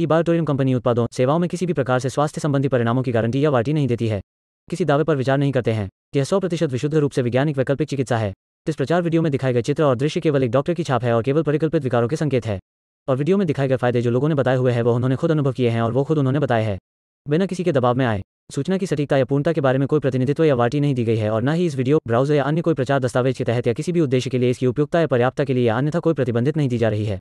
ई company उत्पादों सेवाओं में किसी भी प्रकार से स्वास्थ्य संबंधी परिणामों की गारंटी या वारंटी नहीं देती है किसी दावे पर विचार नहीं करते हैं यह सौ प्रतिशत विशुद्ध रूप से वैज्ञानिक वैकल्पिक चिकित्सा है इस प्रचार वीडियो में दिखाए गए चित्र और दृश्य केवल एक डॉक्टर की छाप है और केवल परिकल्पित विकारों के संकेत है और वीडियो में दिखाए गए फायदे जो लोगों ने बताए हुए हैं वो उन्होंने खुद अनुभव किए हैं और वो खुद उन्होंने बताया है बिना किसी के दबाव में आए सूचना की सटीकता या पूर्णता के बारे में कोई प्रतिनिधित्व या वार्टी नहीं दी गई है और न ही इस वीडियो ब्राउजर या अन्य कोई प्रचार दस्तावेज के तहत या किसी भी उद्देश्य के लिए इसकी उपयुक्तता या पर्याप्त के लिए अन्यथा कोई प्रतिबंधित नहीं दी जा रही है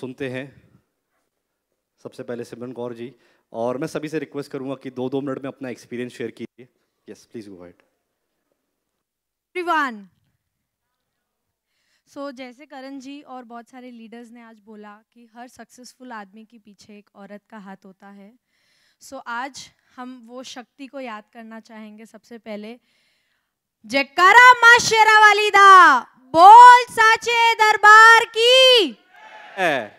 सुनते हैं सबसे पहले सिमरन कौर जी और मैं सभी से रिक्वेस्ट करूंगा कि दो दो मिनट में अपना एक्सपीरियंस शेयर कीजिए yes please go ahead everyone so जैसे करण जी और बहुत सारे लीडर्स ने आज बोला कि हर सक्सेसफुल आदमी के पीछे एक औरत का हाथ होता है सो so, आज हम वो शक्ति को याद करना चाहेंगे सबसे पहले जयकारा माँ शेरा वाली दा बोल साचे दरबार की yeah.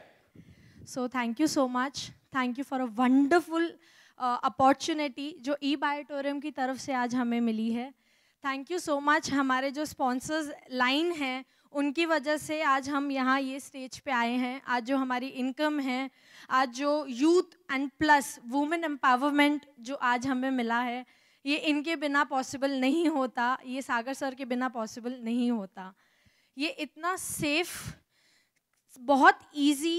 So thank you so much thank you for a wonderful opportunity जो ई बायोटोरियम की तरफ से आज हमें मिली है थैंक यू सो मच हमारे जो स्पॉन्सर्स लाइन हैं उनकी वजह से आज हम यहाँ ये स्टेज पे आए हैं आज जो हमारी इनकम है आज जो youth and plus women empowerment जो आज हमें मिला है ये इनके बिना पॉसिबल नहीं होता ये सागर सर के बिना पॉसिबल नहीं होता ये इतना सेफ बहुत इजी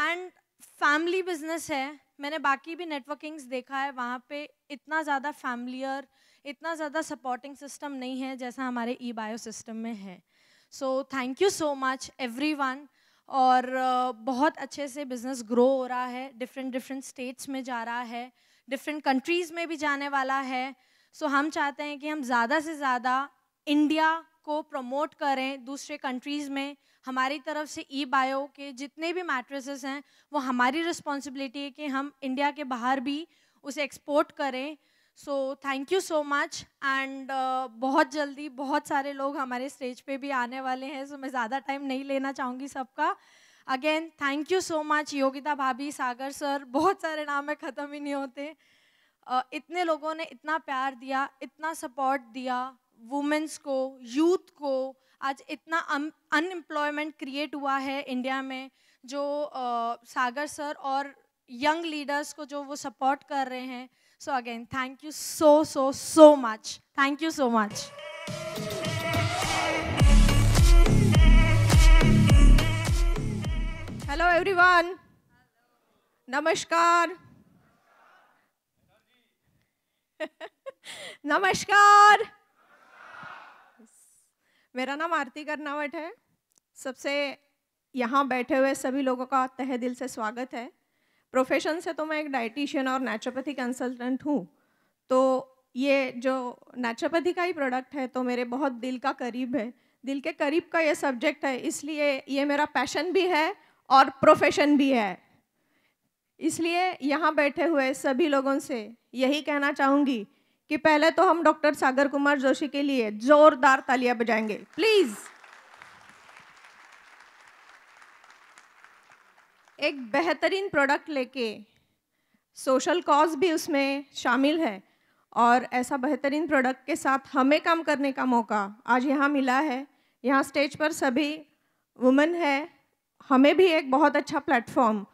एंड फैमिली बिजनेस है मैंने बाकी भी नेटवर्किंग्स देखा है वहाँ पे इतना ज़्यादा फैमिलियर इतना ज़्यादा सपोर्टिंग सिस्टम नहीं है जैसा हमारे ई बायो सिस्टम में है so thank you so much every और बहुत अच्छे से बिज़नेस ग्रो हो रहा है डिफरेंट डिफरेंट स्टेट्स में जा रहा है डिफरेंट कंट्रीज़ में भी जाने वाला है सो so, हम चाहते हैं कि हम ज़्यादा से ज़्यादा इंडिया को प्रमोट करें दूसरे कंट्रीज़ में हमारी तरफ से ई बायो के जितने भी मैट्रेसेस हैं वो हमारी रिस्पॉन्सिबिलिटी है कि हम इंडिया के बाहर भी उसे एक्सपोर्ट करें so thank you so much and बहुत जल्दी बहुत सारे लोग हमारे स्टेज पे भी आने वाले हैं सो so मैं ज़्यादा टाइम नहीं लेना चाहूँगी सबका again thank you so much Yogita भाभी सागर सर बहुत सारे नाम है ख़त्म ही नहीं होते uh, इतने लोगों ने इतना प्यार दिया इतना सपोर्ट दिया वुमेंस को यूथ को आज इतना अनएम्प्लॉयमेंट क्रिएट हुआ है इंडिया में जो आ, सागर सर और यंग लीडर्स को जो वो सपोर्ट कर रहे हैं so again thank you so so so much thank you so much hello everyone नमस्कार नमस्कार मेरा नाम आरती करनावट है सबसे यहाँ बैठे हुए सभी लोगों का तह दिल से स्वागत है प्रोफेशन से तो मैं एक डाइटिशियन और नेचुरोपैथी कंसल्टेंट हूँ तो ये जो नेचुरोपैथी का ही प्रोडक्ट है तो मेरे बहुत दिल का करीब है दिल के करीब का ये सब्जेक्ट है इसलिए ये मेरा पैशन भी है और प्रोफेशन भी है इसलिए यहाँ बैठे हुए सभी लोगों से यही कहना चाहूँगी कि पहले तो हम डॉक्टर सागर कुमार जोशी के लिए जोरदार तालियां बजाएंगे प्लीज एक बेहतरीन प्रोडक्ट लेके सोशल कॉज भी उसमें शामिल है और ऐसा बेहतरीन प्रोडक्ट के साथ हमें काम करने का मौका आज यहाँ मिला है यहाँ स्टेज पर सभी वुमेन है हमें भी एक बहुत अच्छा प्लेटफॉर्म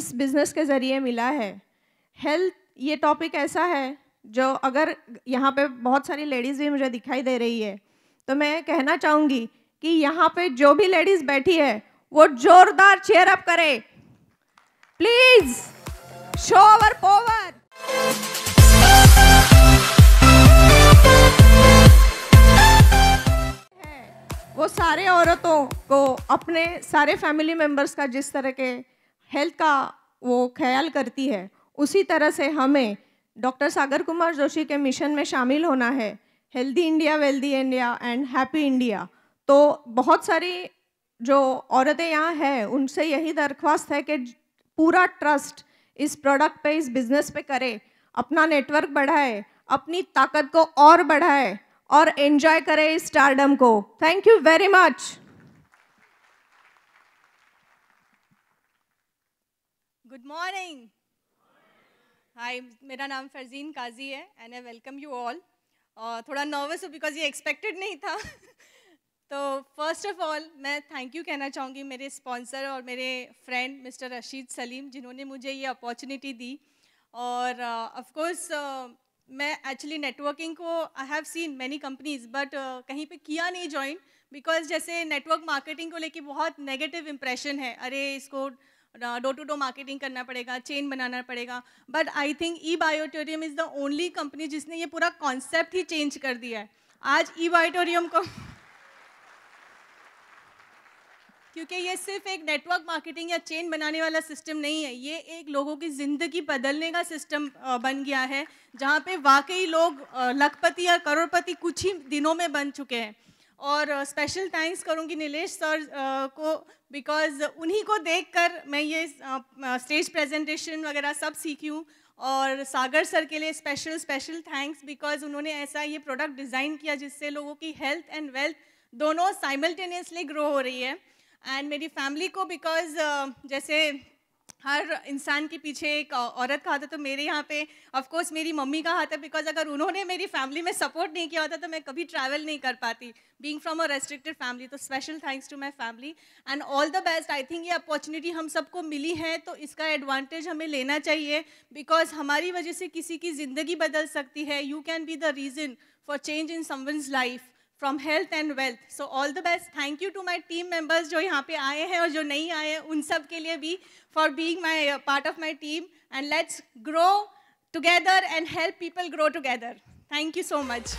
इस बिज़नेस के ज़रिए मिला है हेल्थ ये टॉपिक ऐसा है जो अगर यहाँ पे बहुत सारी लेडीज़ भी मुझे दिखाई दे रही है तो मैं कहना चाहूंगी कि यहाँ पे जो भी लेडीज़ बैठी है वो जोरदार चेयर अप करे प्लीज शो अवर पोवर वो सारे औरतों को अपने सारे फैमिली मेंबर्स का जिस तरह के हेल्थ का वो ख्याल करती है उसी तरह से हमें डॉक्टर सागर कुमार जोशी के मिशन में शामिल होना है healthy India wealthy India and happy India तो बहुत सारी जो औरतें यहाँ हैं उनसे यही दरख्वास्त है कि पूरा ट्रस्ट इस प्रोडक्ट पे इस बिज़नेस पे करे अपना नेटवर्क बढ़ाए अपनी ताकत को और बढ़ाए और एंजॉय करे इस स्टारडम को thank you very much good morning hi मेरा नाम फरजीन काजी है and I welcome you all थोड़ा नर्वस हूँ बिकॉज ये एक्सपेक्टेड नहीं था तो फर्स्ट ऑफ ऑल मैं थैंक यू कहना चाहूँगी मेरे स्पॉन्सर और मेरे फ्रेंड मिस्टर रशीद सलीम जिन्होंने मुझे ये अपॉर्चुनिटी दी और ऑफकोर्स uh, uh, मैं एक्चुअली नेटवर्किंग को I have seen many companies but कहीं पे किया नहीं ज्वाइन बिकॉज जैसे नेटवर्क मार्केटिंग को लेके बहुत नेगेटिव इम्प्रेशन है अरे इसको डोर टू डोर मार्केटिंग करना पड़ेगा चेन बनाना पड़ेगा but I think E Biotorium is the only company जिसने ये पूरा कॉन्सेप्ट ही चेंज कर दिया है आज ई बायोटोरियम को क्योंकि ये सिर्फ एक नेटवर्क मार्केटिंग या चेन बनाने वाला सिस्टम नहीं है ये एक लोगों की ज़िंदगी बदलने का सिस्टम बन गया है जहाँ पे वाकई लोग लखपति या करोड़पति कुछ ही दिनों में बन चुके हैं और स्पेशल थैंक्स करूँगी नीलेश सर को बिकॉज उन्हीं को देखकर मैं ये स्टेज प्रेजेंटेशन वगैरह सब सीखी हूँ और सागर सर के लिए स्पेशल स्पेशल थैंक्स बिकॉज उन्होंने ऐसा ये प्रोडक्ट डिज़ाइन किया जिससे लोगों की हेल्थ एंड वेल्थ दोनों साइमल्टेनियसली ग्रो हो रही है एंड मेरी फैमिली को बिकॉज uh, जैसे हर इंसान के पीछे एक औरत का हाथ है तो मेरे यहाँ पे ऑफ कोर्स मेरी मम्मी का हाथ है बिकॉज अगर उन्होंने मेरी फैमिली में सपोर्ट नहीं किया होता तो मैं कभी ट्रैवल नहीं कर पाती being from a restricted family तो special thanks to my family and all the best I think ये अपॉर्चुनिटी हम सबको मिली है तो इसका एडवांटेज हमें लेना चाहिए बिकॉज हमारी वजह से किसी की ज़िंदगी बदल सकती है you can be the reason for change in someone's life from health and wealth. So all the best. Thank you to my team members who are here and who are not here for being my, uh, part of my team. And let's grow together and help people grow together. Thank you so much.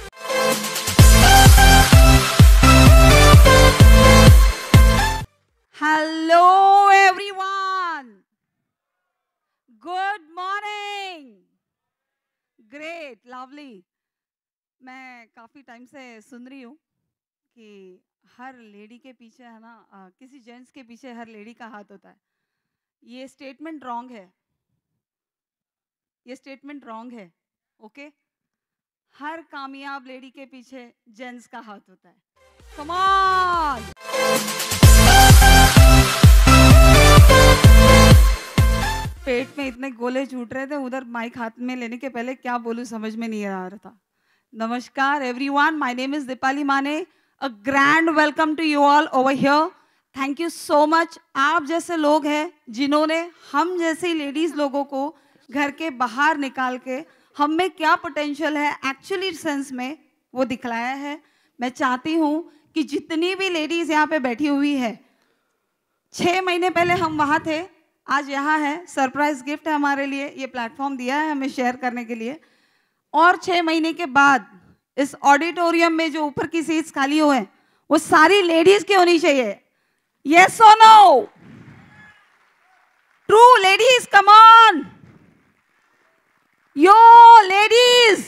Hello everyone. Good morning. Great, lovely. मैं काफ़ी time से सुन रही हूँ कि हर lady के पीछे है ना आ, किसी जेंट्स के पीछे हर लेडी का हाथ होता है ये स्टेटमेंट रॉन्ग है ये स्टेटमेंट रॉन्ग है ओके हर कामयाब लेडी के पीछे जेंट्स का हाथ होता है कमाल पेट में इतने गोले छूट रहे थे उधर माइक हाथ में लेने के पहले क्या बोलूं समझ में नहीं आ रहा था Namaskar, everyone. My name is Dipali Mane. A grand welcome to you all over here. Thank you so much आप जैसे लोग हैं जिन्होंने हम जैसे लेडीज लोगों को घर के बाहर निकाल के हम में क्या पोटेंशियल है एक्चुअली सेंस में वो दिखलाया है मैं चाहती हूँ कि जितनी भी लेडीज यहाँ पे बैठी हुई है छः महीने पहले हम वहाँ थे आज यहाँ है सरप्राइज गिफ्ट है हमारे लिए ये प्लेटफॉर्म दिया है हमें शेयर करने के लिए और छह महीने के बाद इस ऑडिटोरियम में जो ऊपर की सीट खाली हुए हैं वो सारी लेडीज की होनी चाहिए yes so no true ladies come yo ladies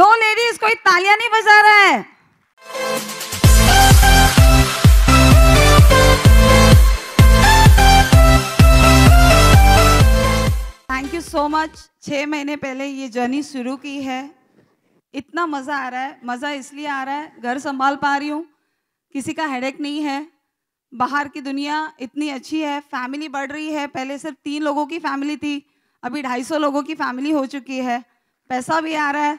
no ladies कोई तालियां नहीं बजा रहा है आज छः महीने पहले ये जर्नी शुरू की है इतना मज़ा आ रहा है मज़ा इसलिए आ रहा है घर संभाल पा रही हूँ किसी का हेडेक नहीं है बाहर की दुनिया इतनी अच्छी है फैमिली बढ़ रही है पहले सिर्फ तीन लोगों की फैमिली थी अभी ढाई सौ लोगों की फैमिली हो चुकी है पैसा भी आ रहा है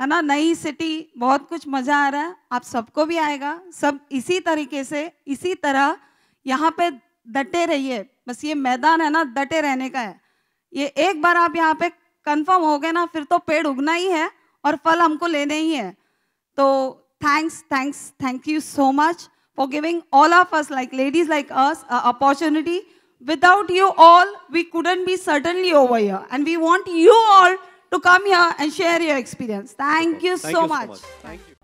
है ना नई सिटी बहुत कुछ मज़ा आ रहा है आप सबको भी आएगा सब इसी तरीके से इसी तरह यहाँ पे डटे रहिए बस ये मैदान है ना डटे रहने का है ये एक बार आप यहाँ पे कंफर्म हो गए ना फिर तो पेड़ उगना ही है और फल हमको लेने ही है तो thanks thanks thank you so much for giving all of us like ladies like us opportunity without you all we couldn't be certainly over here and we want you all to come here and share your experience thank you so much thank you